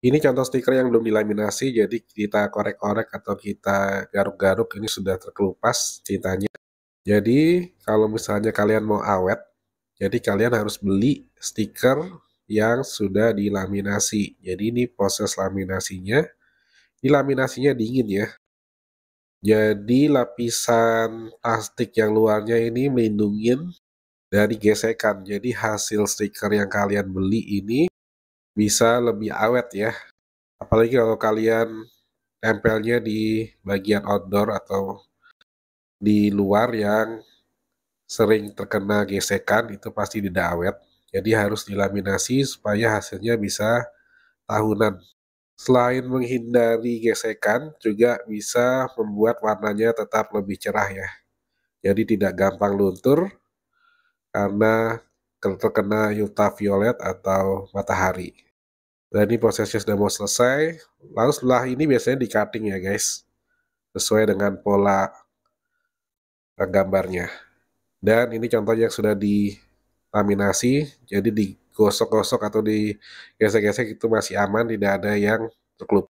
Ini contoh stiker yang belum dilaminasi, jadi kita korek-korek atau kita garuk-garuk ini sudah terkelupas cintanya. Jadi kalau misalnya kalian mau awet, jadi kalian harus beli stiker yang sudah dilaminasi. Jadi ini proses laminasinya. Ini laminasinya dingin ya. Jadi lapisan plastik yang luarnya ini melindungi dari gesekan. Jadi hasil stiker yang kalian beli ini bisa lebih awet ya. Apalagi kalau kalian tempelnya di bagian outdoor atau di luar yang sering terkena gesekan itu pasti tidak awet. Jadi harus dilaminasi supaya hasilnya bisa tahunan. Selain menghindari gesekan, juga bisa membuat warnanya tetap lebih cerah ya. Jadi tidak gampang luntur karena terkena ultraviolet atau matahari. Dan ini prosesnya sudah mau selesai. Lalu setelah ini biasanya di cutting ya guys. Sesuai dengan pola eh, gambarnya. Dan ini contohnya yang sudah laminasi, Jadi digosok-gosok atau digesek-gesek itu masih aman. Tidak ada yang terkelup.